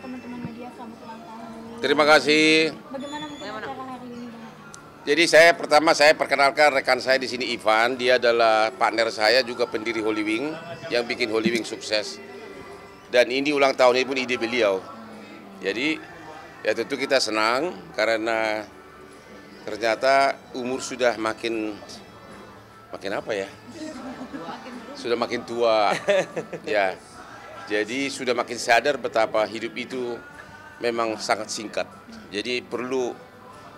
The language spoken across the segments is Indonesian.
teman-teman media selamat ulang tahun. Terima kasih. Bagaimana mungkin acara hari ini? Jadi saya pertama saya perkenalkan rekan saya di sini Ivan, dia adalah partner saya juga pendiri Holy Wing yang bikin Holy Wing sukses. Dan ini ulang tahunnya pun ide beliau. Jadi ya tentu kita senang karena ternyata umur sudah makin makin apa ya? Sudah makin tua. ya. Jadi sudah makin sadar betapa hidup itu memang sangat singkat. Jadi perlu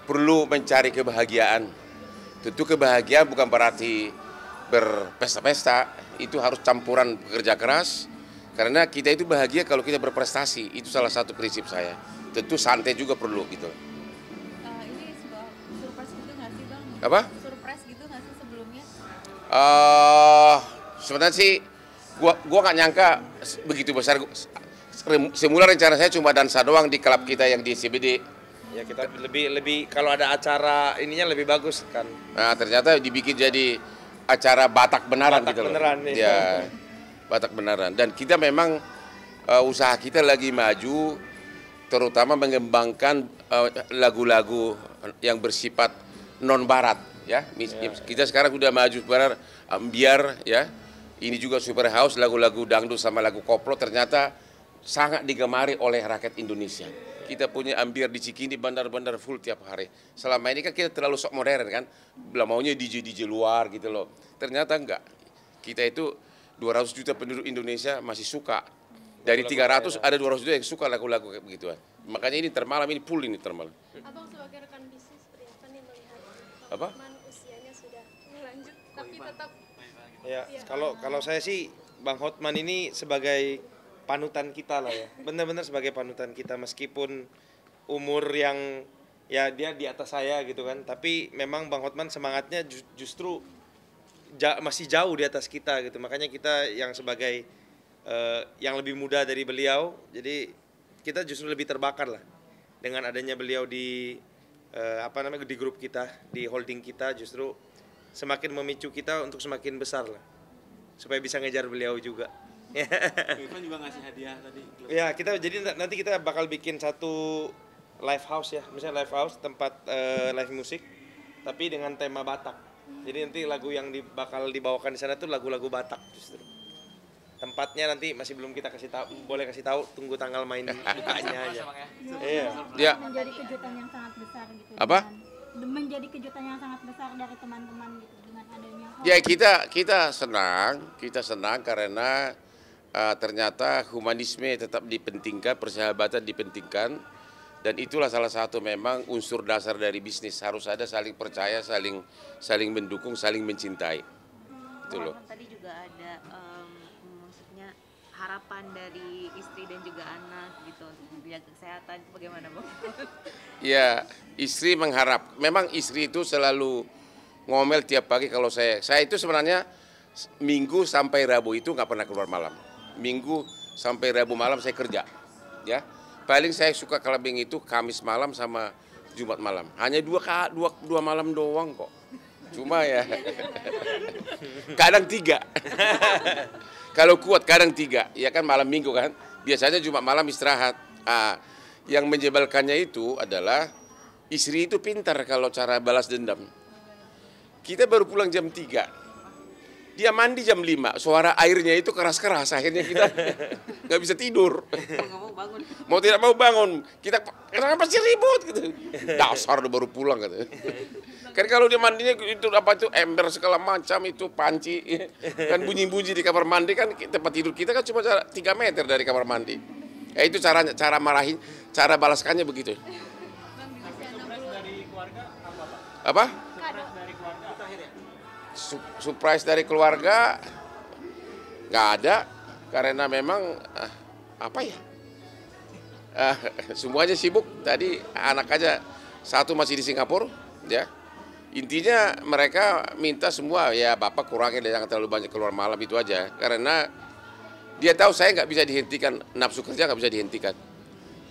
perlu mencari kebahagiaan. Tentu kebahagiaan bukan berarti berpesta-pesta, itu harus campuran kerja keras. Karena kita itu bahagia kalau kita berprestasi, itu salah satu prinsip saya. Tentu santai juga perlu gitu. Uh, ini surprise gitu nggak sih bang? Apa? Surprise gitu nggak sih sebelumnya? Uh, sebenarnya sih gua gua nggak nyangka begitu besar. Semula rencana saya cuma dansa doang di klub kita yang di CBD. Ya kita lebih lebih kalau ada acara ininya lebih bagus kan. Nah ternyata dibikin jadi acara Batak benaran Batak gitu loh. Iya. ya. Batak benaran dan kita memang uh, usaha kita lagi maju terutama mengembangkan eh, lagu-lagu uh, yang bersifat non barat ya. ya. Kita sekarang sudah maju benar biar ya ini juga Super House, lagu-lagu dangdut sama lagu koplo ternyata sangat digemari oleh rakyat Indonesia. Kita punya ambiar di Cikini, bandar-bandar full tiap hari. Selama ini kan kita terlalu sok modern kan, belum maunya DJ-DJ luar gitu loh. Ternyata enggak. Kita itu 200 juta penduduk Indonesia masih suka. Dari 300 ada 200 juta yang suka lagu-lagu kayak begituan. Makanya ini termalam, ini full ini termalam. Abang sebagai rekan bisnis, apa? usianya sudah lanjut, tapi tetap Ya, kalau kalau saya sih Bang Hotman ini sebagai panutan kita lah ya. Benar-benar sebagai panutan kita meskipun umur yang ya dia di atas saya gitu kan. Tapi memang Bang Hotman semangatnya justru ja, masih jauh di atas kita gitu. Makanya kita yang sebagai uh, yang lebih muda dari beliau, jadi kita justru lebih terbakar lah dengan adanya beliau di uh, apa namanya di grup kita, di holding kita justru semakin memicu kita untuk semakin besar lah supaya bisa ngejar beliau juga Irfan juga ngasih hadiah tadi ya kita jadi nanti kita bakal bikin satu live house ya misalnya live house tempat uh, live musik tapi dengan tema Batak jadi nanti lagu yang di, bakal dibawakan di sana tuh lagu-lagu Batak justru tempatnya nanti masih belum kita kasih tahu boleh kasih tahu tunggu tanggal main bukanya aja ya. iya ya. menjadi kejutan yang sangat besar gitu apa menjadi kejutan yang sangat besar dari teman-teman gitu dengan adanya Ya kita kita senang, kita senang karena uh, ternyata humanisme tetap dipentingkan, persahabatan dipentingkan dan itulah salah satu memang unsur dasar dari bisnis harus ada saling percaya, saling saling mendukung, saling mencintai. Hmm, itu loh. Kan tadi juga ada um, harapan dari istri dan juga anak gitu menjaga kesehatan bagaimana bu? Iya istri mengharap memang istri itu selalu ngomel tiap pagi kalau saya saya itu sebenarnya minggu sampai rabu itu nggak pernah keluar malam minggu sampai rabu malam saya kerja ya paling saya suka kelabing itu kamis malam sama jumat malam hanya dua dua dua malam doang kok cuma ya kadang tiga Kalau kuat kadang tiga, ya kan malam minggu kan. Biasanya cuma malam istirahat. Ah, yang menjebalkannya itu adalah istri itu pintar kalau cara balas dendam. Kita baru pulang jam tiga, Dia mandi jam lima. Suara airnya itu keras-keras. Akhirnya kita nggak bisa tidur. Mau tidak mau bangun. Kita kenapa sih ribut? Gitu. Dasar baru pulang. Gitu. Kan kalau dia mandinya itu apa itu ember segala macam itu panci kan bunyi-bunyi di kamar mandi kan tempat tidur kita kan cuma tiga 3 meter dari kamar mandi. Ya itu cara cara marahin, cara balaskannya begitu. Apa? surprise dari keluarga nggak ada karena memang eh, apa ya? Eh, semuanya sibuk tadi anak aja satu masih di Singapura ya Intinya mereka minta semua ya Bapak kurangin jangan terlalu banyak keluar malam itu aja. Karena dia tahu saya nggak bisa dihentikan, nafsu kerja nggak bisa dihentikan.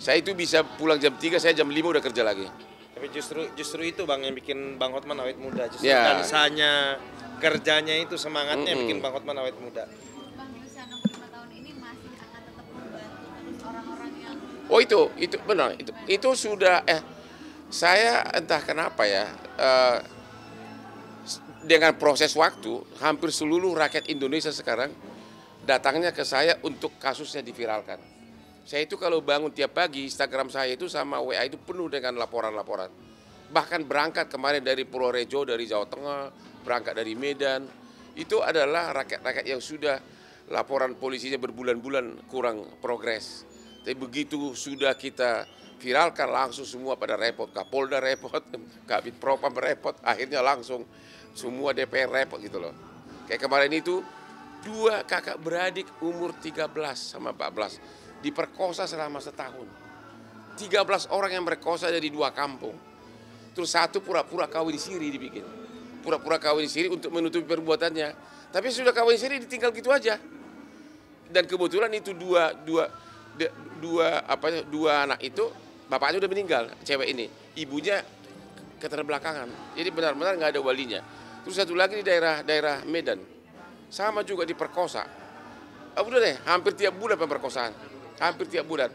Saya itu bisa pulang jam 3, saya jam 5 udah kerja lagi. Tapi justru justru itu Bang yang bikin Bang Hotman awet muda. Justru ya. dansanya, kerjanya itu semangatnya mm -hmm. bikin Bang Hotman awet muda. bang tahun ini masih orang Oh itu, itu benar. Itu, itu sudah eh saya entah kenapa ya Eh, dengan proses waktu hampir seluruh rakyat Indonesia sekarang datangnya ke saya untuk kasusnya diviralkan. Saya itu kalau bangun tiap pagi Instagram saya itu sama WA itu penuh dengan laporan-laporan. Bahkan berangkat kemarin dari Pulau Rejo dari Jawa Tengah, berangkat dari Medan. Itu adalah rakyat-rakyat yang sudah laporan polisinya berbulan-bulan kurang progres. Tapi begitu sudah kita viralkan langsung semua pada repot, Kapolda repot, Kabit Propam repot, akhirnya langsung semua DPR repot gitu loh. Kayak kemarin itu dua kakak beradik umur 13 sama 14 diperkosa selama setahun. 13 orang yang berkosa dari dua kampung. Terus satu pura-pura kawin siri dibikin. Pura-pura kawin siri untuk menutupi perbuatannya. Tapi sudah kawin siri ditinggal gitu aja. Dan kebetulan itu dua dua dua apa dua anak itu bapaknya udah meninggal cewek ini ibunya keterbelakangan jadi benar-benar nggak ada walinya terus satu lagi di daerah daerah Medan sama juga diperkosa oh, ah, udah deh hampir tiap bulan pemerkosaan hampir tiap bulan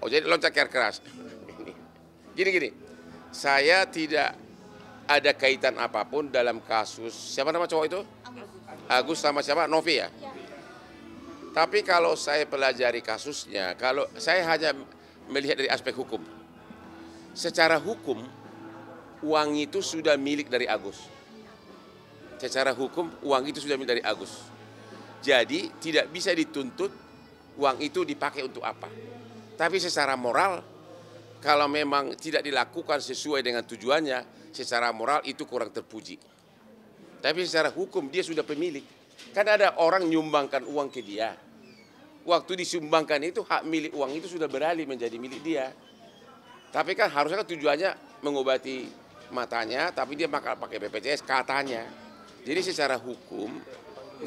oh jadi loncat air keras gini gini saya tidak ada kaitan apapun dalam kasus siapa nama cowok itu Agus, Agus sama siapa Novi ya, ya tapi kalau saya pelajari kasusnya, kalau saya hanya melihat dari aspek hukum. Secara hukum, uang itu sudah milik dari Agus. Secara hukum, uang itu sudah milik dari Agus. Jadi tidak bisa dituntut uang itu dipakai untuk apa. Tapi secara moral, kalau memang tidak dilakukan sesuai dengan tujuannya, secara moral itu kurang terpuji. Tapi secara hukum dia sudah pemilik. Kan ada orang nyumbangkan uang ke dia. Waktu disumbangkan itu hak milik uang itu sudah beralih menjadi milik dia. Tapi kan harusnya kan tujuannya mengobati matanya, tapi dia pakai BPJS katanya. Jadi secara hukum